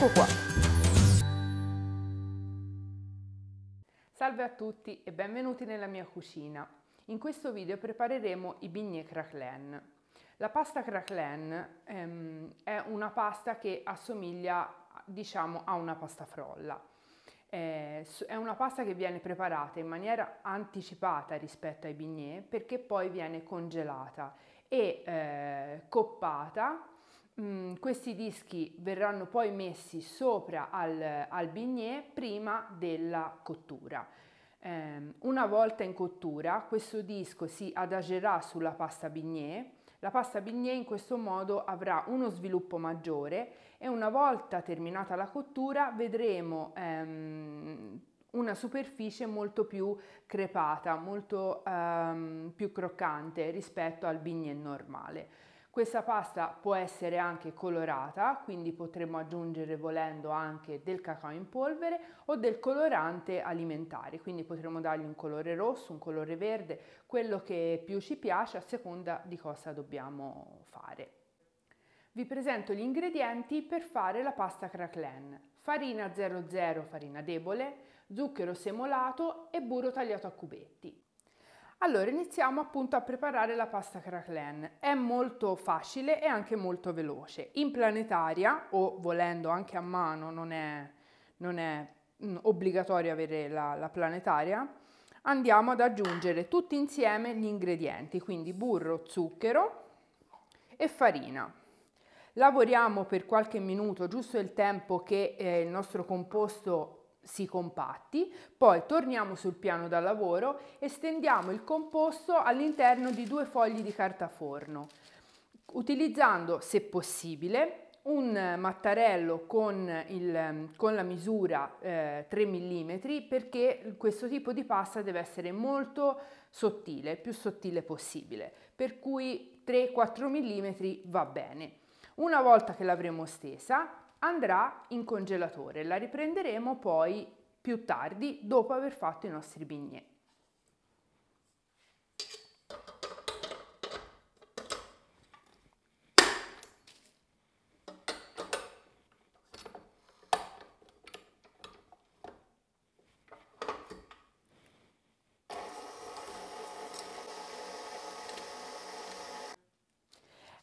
Ecco qua. Salve a tutti e benvenuti nella mia cucina. In questo video prepareremo i bignè cracklen. La pasta cracklen ehm, è una pasta che assomiglia diciamo a una pasta frolla. Eh, è una pasta che viene preparata in maniera anticipata rispetto ai bignè perché poi viene congelata e eh, coppata Mm, questi dischi verranno poi messi sopra al, al bignè prima della cottura. Eh, una volta in cottura questo disco si adagerà sulla pasta bignè, la pasta bignè in questo modo avrà uno sviluppo maggiore e una volta terminata la cottura vedremo ehm, una superficie molto più crepata, molto ehm, più croccante rispetto al bignè normale. Questa pasta può essere anche colorata, quindi potremmo aggiungere volendo anche del cacao in polvere o del colorante alimentare, quindi potremmo dargli un colore rosso, un colore verde, quello che più ci piace a seconda di cosa dobbiamo fare. Vi presento gli ingredienti per fare la pasta craclen. Farina 00, farina debole, zucchero semolato e burro tagliato a cubetti. Allora iniziamo appunto a preparare la pasta craclan. È molto facile e anche molto veloce. In planetaria o volendo anche a mano, non è, non è mm, obbligatorio avere la, la planetaria, andiamo ad aggiungere tutti insieme gli ingredienti, quindi burro, zucchero e farina. Lavoriamo per qualche minuto, giusto il tempo che eh, il nostro composto si compatti, poi torniamo sul piano da lavoro e stendiamo il composto all'interno di due fogli di carta forno, utilizzando, se possibile, un mattarello con, il, con la misura eh, 3 mm perché questo tipo di pasta deve essere molto sottile, più sottile possibile, per cui 3-4 mm va bene. Una volta che l'avremo stesa, andrà in congelatore, la riprenderemo poi più tardi dopo aver fatto i nostri bignè.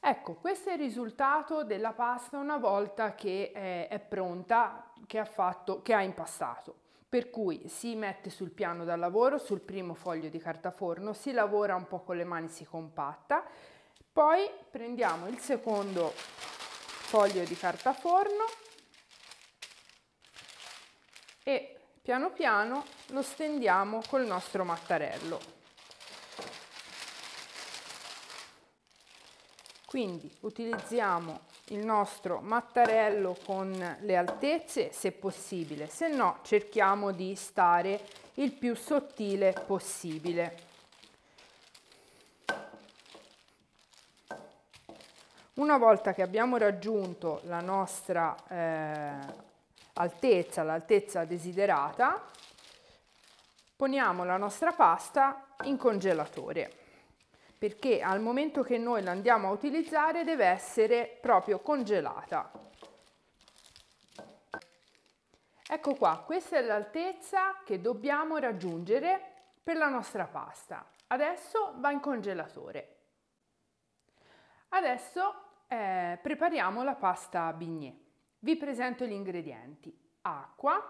Ecco, questo è il risultato della pasta una volta che eh, è, pronta, che ha, fatto, che ha impastato. Per cui si mette sul piano da lavoro, sul primo foglio di carta forno, si lavora un po' con le mani, si compatta, poi prendiamo il secondo foglio di carta forno e piano piano lo stendiamo col nostro mattarello. Quindi utilizziamo il nostro mattarello con le altezze se possibile, se no cerchiamo di stare il più sottile possibile. Una volta che abbiamo raggiunto la nostra eh, altezza, l'altezza desiderata, poniamo la nostra pasta in congelatore perché al momento che noi la andiamo a utilizzare deve essere proprio congelata. Ecco qua, questa è l'altezza che dobbiamo raggiungere per la nostra pasta. Adesso va in congelatore. Adesso eh, prepariamo la pasta a bignè. Vi presento gli ingredienti. Acqua,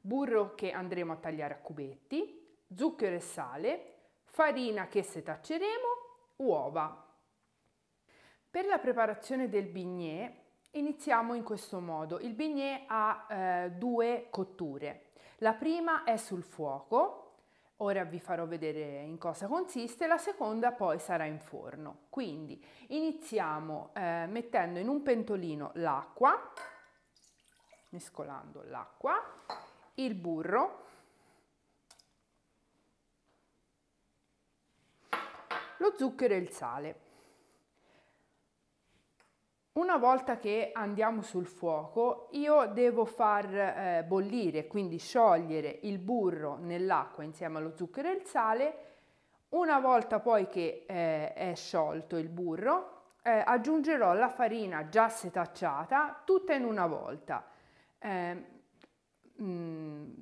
burro che andremo a tagliare a cubetti, zucchero e sale, farina che setacceremo, uova. Per la preparazione del bignè iniziamo in questo modo. Il bignè ha eh, due cotture. La prima è sul fuoco, ora vi farò vedere in cosa consiste, la seconda poi sarà in forno. Quindi iniziamo eh, mettendo in un pentolino l'acqua, mescolando l'acqua, il burro lo zucchero e il sale. Una volta che andiamo sul fuoco io devo far eh, bollire, quindi sciogliere il burro nell'acqua insieme allo zucchero e il sale. Una volta poi che eh, è sciolto il burro eh, aggiungerò la farina già setacciata tutta in una volta. Ehm,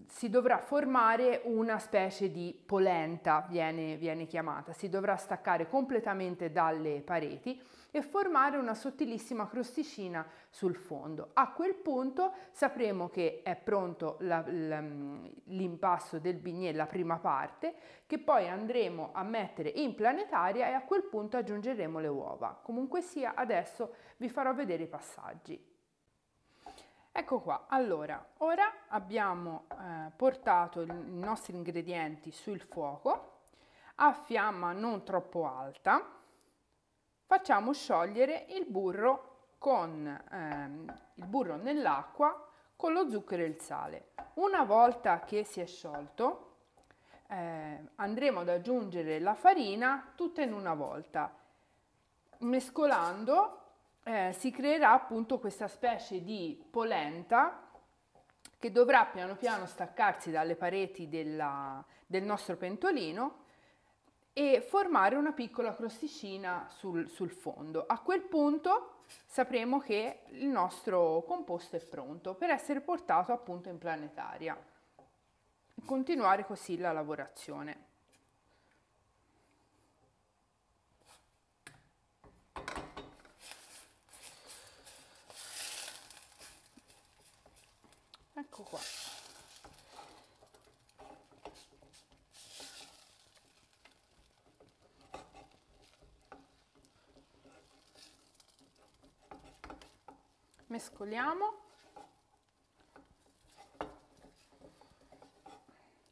si dovrà formare una specie di polenta, viene, viene chiamata, si dovrà staccare completamente dalle pareti e formare una sottilissima crosticina sul fondo. A quel punto sapremo che è pronto la, la, mm, l'impasto del bignè, la prima parte, che poi andremo a mettere in planetaria e a quel punto aggiungeremo le uova. Comunque sia, adesso vi farò vedere i passaggi. Ecco qua, allora, ora abbiamo eh, portato i nostri ingredienti sul fuoco a fiamma non troppo alta. Facciamo sciogliere il burro, con, ehm, il burro nell'acqua con lo zucchero e il sale. Una volta che si è sciolto eh, andremo ad aggiungere la farina tutta in una volta, mescolando eh, si creerà appunto questa specie di polenta che dovrà piano piano staccarsi dalle pareti della, del nostro pentolino e formare una piccola crosticina sul, sul fondo. A quel punto sapremo che il nostro composto è pronto per essere portato appunto in planetaria. e Continuare così la lavorazione. ecco qua mescoliamo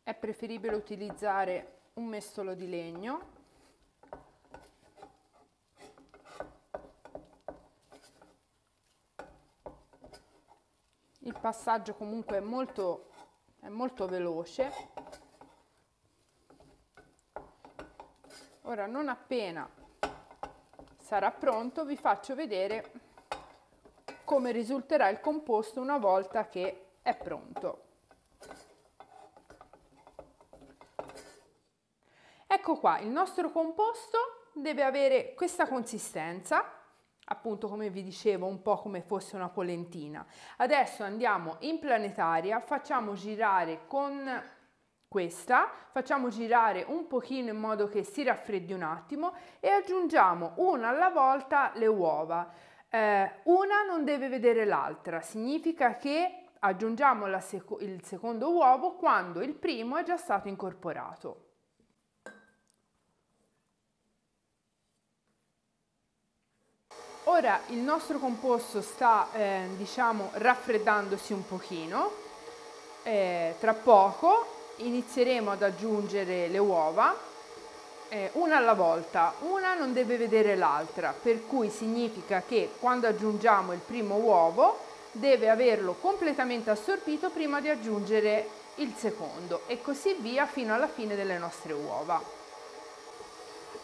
è preferibile utilizzare un mestolo di legno passaggio comunque è molto, è molto veloce. Ora non appena sarà pronto vi faccio vedere come risulterà il composto una volta che è pronto. Ecco qua, il nostro composto deve avere questa consistenza appunto come vi dicevo un po' come fosse una polentina. Adesso andiamo in planetaria, facciamo girare con questa, facciamo girare un pochino in modo che si raffreddi un attimo e aggiungiamo una alla volta le uova. Eh, una non deve vedere l'altra, significa che aggiungiamo sec il secondo uovo quando il primo è già stato incorporato. Ora il nostro composto sta eh, diciamo, raffreddandosi un pochino, eh, tra poco inizieremo ad aggiungere le uova eh, una alla volta, una non deve vedere l'altra, per cui significa che quando aggiungiamo il primo uovo deve averlo completamente assorbito prima di aggiungere il secondo e così via fino alla fine delle nostre uova.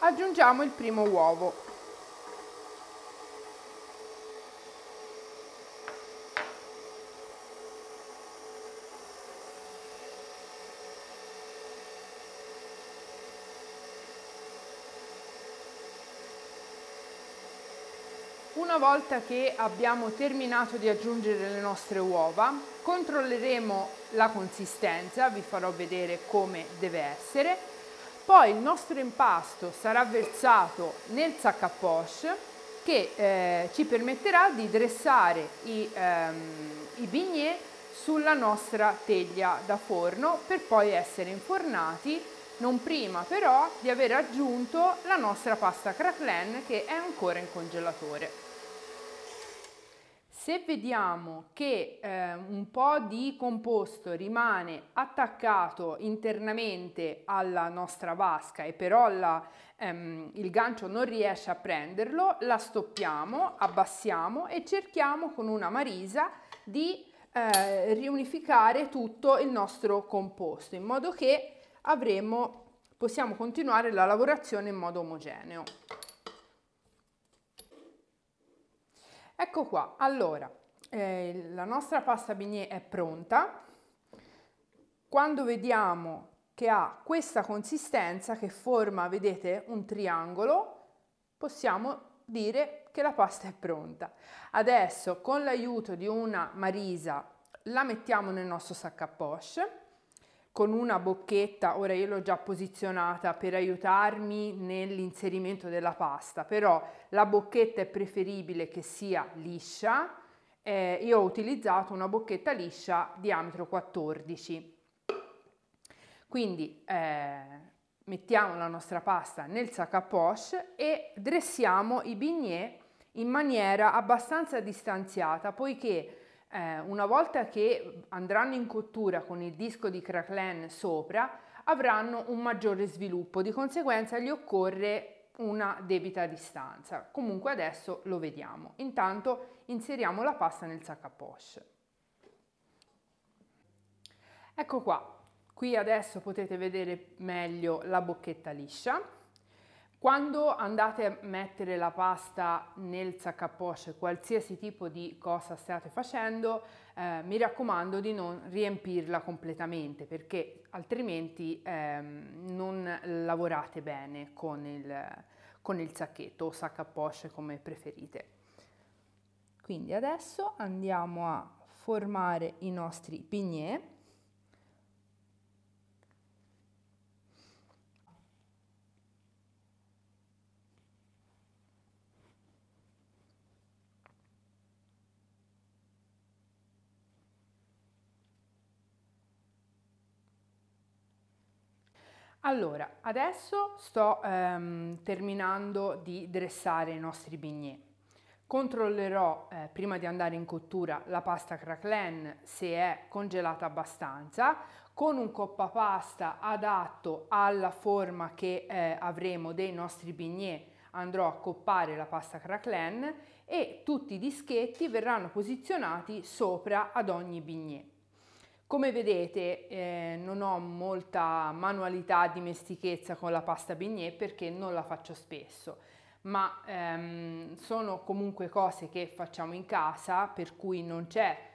Aggiungiamo il primo uovo Una volta che abbiamo terminato di aggiungere le nostre uova, controlleremo la consistenza, vi farò vedere come deve essere. Poi il nostro impasto sarà versato nel sac à poche che eh, ci permetterà di dressare i, ehm, i bignè sulla nostra teglia da forno per poi essere infornati non prima però di aver aggiunto la nostra pasta cracklen che è ancora in congelatore se vediamo che eh, un po' di composto rimane attaccato internamente alla nostra vasca e però la, ehm, il gancio non riesce a prenderlo, la stoppiamo, abbassiamo e cerchiamo con una marisa di eh, riunificare tutto il nostro composto in modo che avremo, possiamo continuare la lavorazione in modo omogeneo. Ecco qua, allora, eh, la nostra pasta bignè è pronta. Quando vediamo che ha questa consistenza che forma, vedete, un triangolo, possiamo dire che la pasta è pronta. Adesso con l'aiuto di una marisa la mettiamo nel nostro sac à poche con una bocchetta, ora io l'ho già posizionata per aiutarmi nell'inserimento della pasta, però la bocchetta è preferibile che sia liscia, eh, io ho utilizzato una bocchetta liscia diametro 14. Quindi eh, mettiamo la nostra pasta nel sac à poche e dressiamo i bignè in maniera abbastanza distanziata, poiché eh, una volta che andranno in cottura con il disco di crackland sopra, avranno un maggiore sviluppo, di conseguenza gli occorre una debita distanza. Comunque adesso lo vediamo. Intanto inseriamo la pasta nel sac à poche. Ecco qua, qui adesso potete vedere meglio la bocchetta liscia. Quando andate a mettere la pasta nel sac à poche, qualsiasi tipo di cosa state facendo, eh, mi raccomando di non riempirla completamente perché altrimenti ehm, non lavorate bene con il, con il sacchetto o sac à poche come preferite. Quindi adesso andiamo a formare i nostri pignè Allora, adesso sto ehm, terminando di dressare i nostri bignè. Controllerò eh, prima di andare in cottura la pasta cracklen se è congelata abbastanza con un coppapasta adatto alla forma che eh, avremo dei nostri bignè andrò a coppare la pasta cracklen e tutti i dischetti verranno posizionati sopra ad ogni bignè. Come vedete eh, non ho molta manualità, dimestichezza con la pasta bignè perché non la faccio spesso, ma ehm, sono comunque cose che facciamo in casa per cui non c'è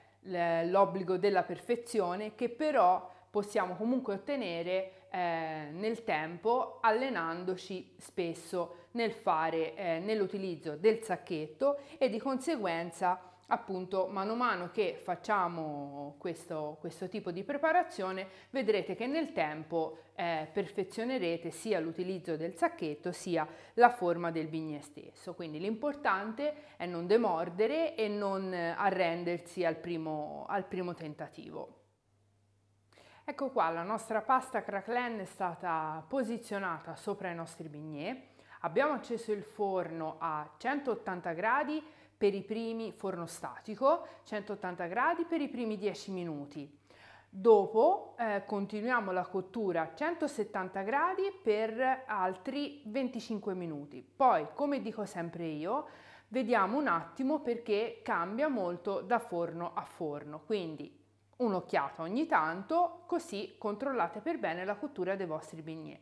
l'obbligo della perfezione che però possiamo comunque ottenere eh, nel tempo allenandoci spesso nel fare eh, nell'utilizzo del sacchetto e di conseguenza appunto mano a mano che facciamo questo, questo tipo di preparazione vedrete che nel tempo eh, perfezionerete sia l'utilizzo del sacchetto sia la forma del bignè stesso quindi l'importante è non demordere e non eh, arrendersi al primo, al primo tentativo ecco qua la nostra pasta cracklen è stata posizionata sopra i nostri bignè abbiamo acceso il forno a 180 gradi per i primi forno statico, 180 gradi per i primi 10 minuti. Dopo eh, continuiamo la cottura a 170 gradi per altri 25 minuti. Poi, come dico sempre io, vediamo un attimo perché cambia molto da forno a forno. Quindi un'occhiata ogni tanto, così controllate per bene la cottura dei vostri bignè.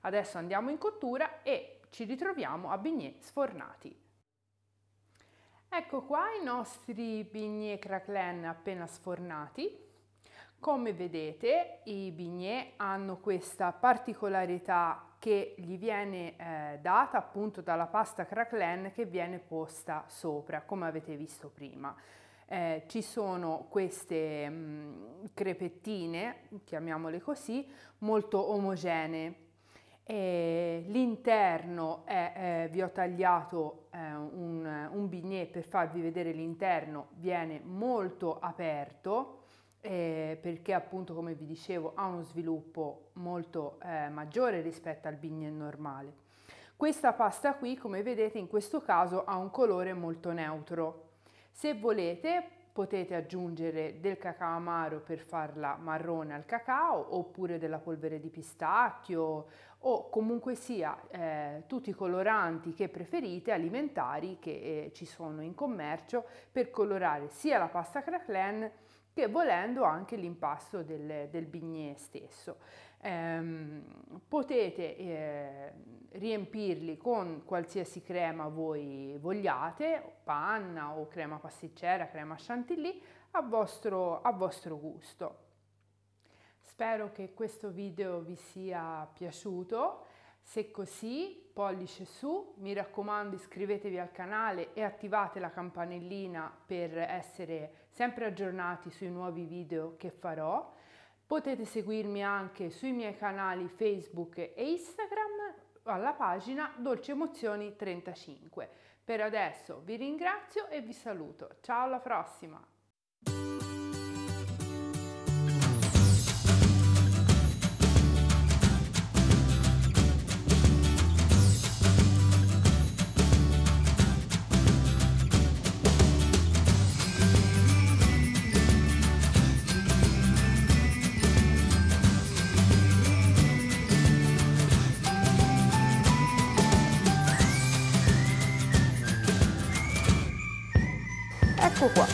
Adesso andiamo in cottura e ci ritroviamo a bignè sfornati. Ecco qua i nostri bignè craclen appena sfornati. Come vedete i bignè hanno questa particolarità che gli viene eh, data appunto dalla pasta craclen che viene posta sopra, come avete visto prima. Eh, ci sono queste mh, mm, crepettine, chiamiamole così, molto omogenee l'interno è, eh, vi ho tagliato eh, un, un bignè per farvi vedere l'interno, viene molto aperto eh, perché appunto come vi dicevo ha uno sviluppo molto eh, maggiore rispetto al bignè normale. Questa pasta qui come vedete in questo caso ha un colore molto neutro. Se volete potete aggiungere del cacao amaro per farla marrone al cacao oppure della polvere di pistacchio o comunque sia eh, tutti i coloranti che preferite alimentari che eh, ci sono in commercio per colorare sia la pasta craclan che volendo anche l'impasto del, del bignè stesso ehm, potete eh, riempirli con qualsiasi crema voi vogliate, panna o crema pasticcera, crema chantilly, a vostro, a vostro gusto. Spero che questo video vi sia piaciuto, se così pollice su, mi raccomando iscrivetevi al canale e attivate la campanellina per essere sempre aggiornati sui nuovi video che farò Potete seguirmi anche sui miei canali Facebook e Instagram alla pagina Dolce Emozioni 35. Per adesso vi ringrazio e vi saluto. Ciao alla prossima! 错过。